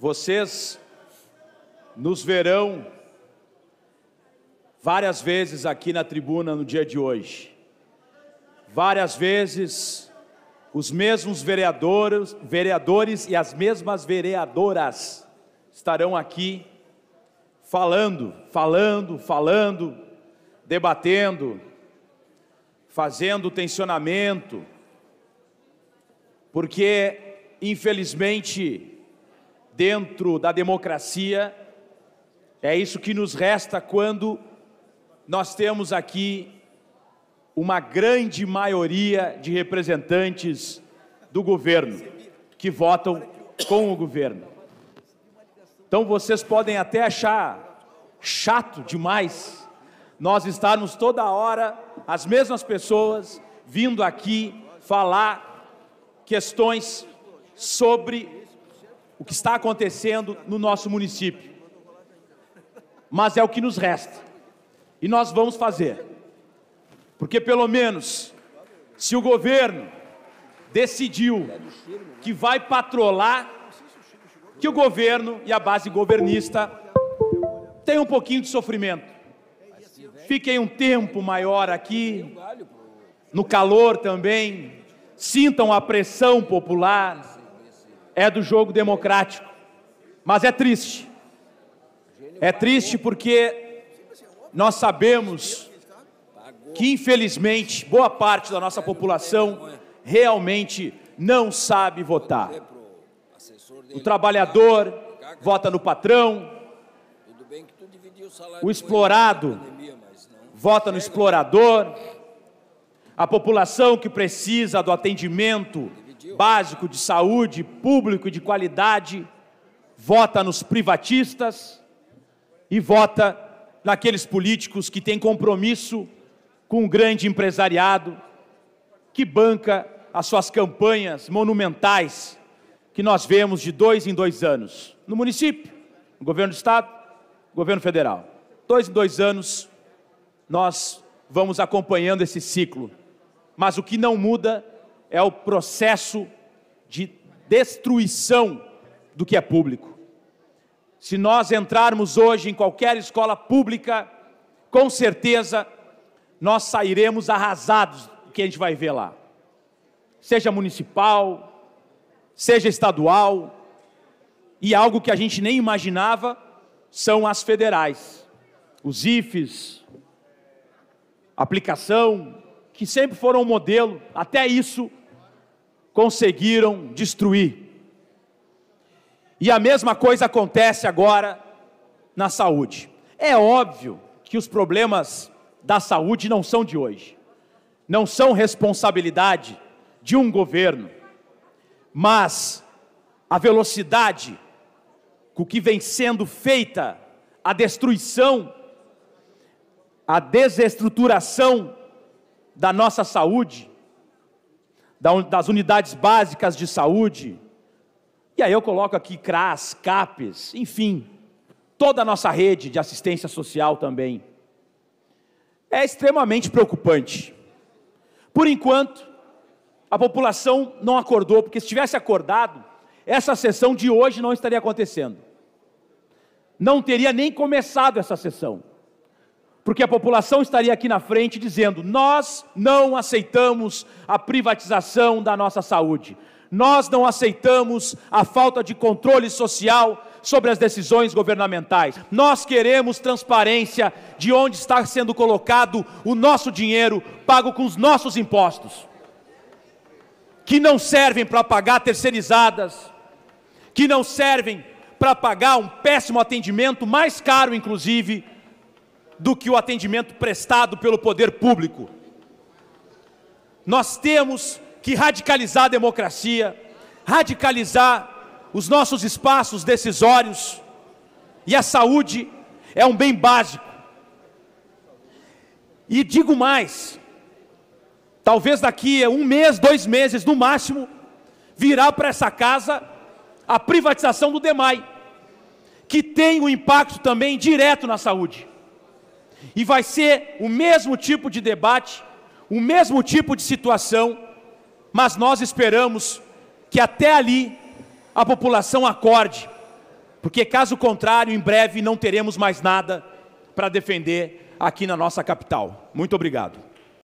Vocês nos verão várias vezes aqui na tribuna no dia de hoje. Várias vezes os mesmos vereadores, vereadores e as mesmas vereadoras estarão aqui falando, falando, falando, debatendo, fazendo tensionamento, porque infelizmente dentro da democracia. É isso que nos resta quando nós temos aqui uma grande maioria de representantes do governo que votam com o governo. Então vocês podem até achar chato demais nós estarmos toda hora as mesmas pessoas vindo aqui falar questões sobre o que está acontecendo no nosso município. Mas é o que nos resta. E nós vamos fazer. Porque pelo menos se o governo decidiu que vai patrolar, que o governo e a base governista tenham um pouquinho de sofrimento. Fiquem um tempo maior aqui, no calor também, sintam a pressão popular é do jogo democrático. Mas é triste. É triste porque nós sabemos que, infelizmente, boa parte da nossa população realmente não sabe votar. O trabalhador vota no patrão, o explorado vota no explorador, a população que precisa do atendimento básico de saúde, público e de qualidade, vota nos privatistas e vota naqueles políticos que têm compromisso com o grande empresariado, que banca as suas campanhas monumentais que nós vemos de dois em dois anos no município, no governo do estado, no governo federal. Dois em dois anos nós vamos acompanhando esse ciclo. Mas o que não muda é o processo de destruição do que é público. Se nós entrarmos hoje em qualquer escola pública, com certeza nós sairemos arrasados do que a gente vai ver lá. Seja municipal, seja estadual, e algo que a gente nem imaginava são as federais, os IFES, aplicação, que sempre foram um modelo, até isso conseguiram destruir. E a mesma coisa acontece agora na saúde. É óbvio que os problemas da saúde não são de hoje, não são responsabilidade de um governo, mas a velocidade com que vem sendo feita a destruição, a desestruturação da nossa saúde, das unidades básicas de saúde. E aí eu coloco aqui CRAS, CAPES, enfim, toda a nossa rede de assistência social também. É extremamente preocupante. Por enquanto, a população não acordou, porque se tivesse acordado, essa sessão de hoje não estaria acontecendo. Não teria nem começado essa sessão porque a população estaria aqui na frente dizendo: nós não aceitamos a privatização da nossa saúde, nós não aceitamos a falta de controle social sobre as decisões governamentais. Nós queremos transparência de onde está sendo colocado o nosso dinheiro pago com os nossos impostos, que não servem para pagar terceirizadas, que não servem para pagar um péssimo atendimento, mais caro inclusive do que o atendimento prestado pelo poder público. Nós temos que radicalizar a democracia, radicalizar os nossos espaços decisórios, e a saúde é um bem básico. E digo mais, talvez daqui a um mês, dois meses no máximo, virá para essa casa a privatização do DEMAI, que tem um impacto também direto na saúde. E vai ser o mesmo tipo de debate, o mesmo tipo de situação, mas nós esperamos que até ali a população acorde, porque caso contrário, em breve não teremos mais nada para defender aqui na nossa capital. Muito obrigado.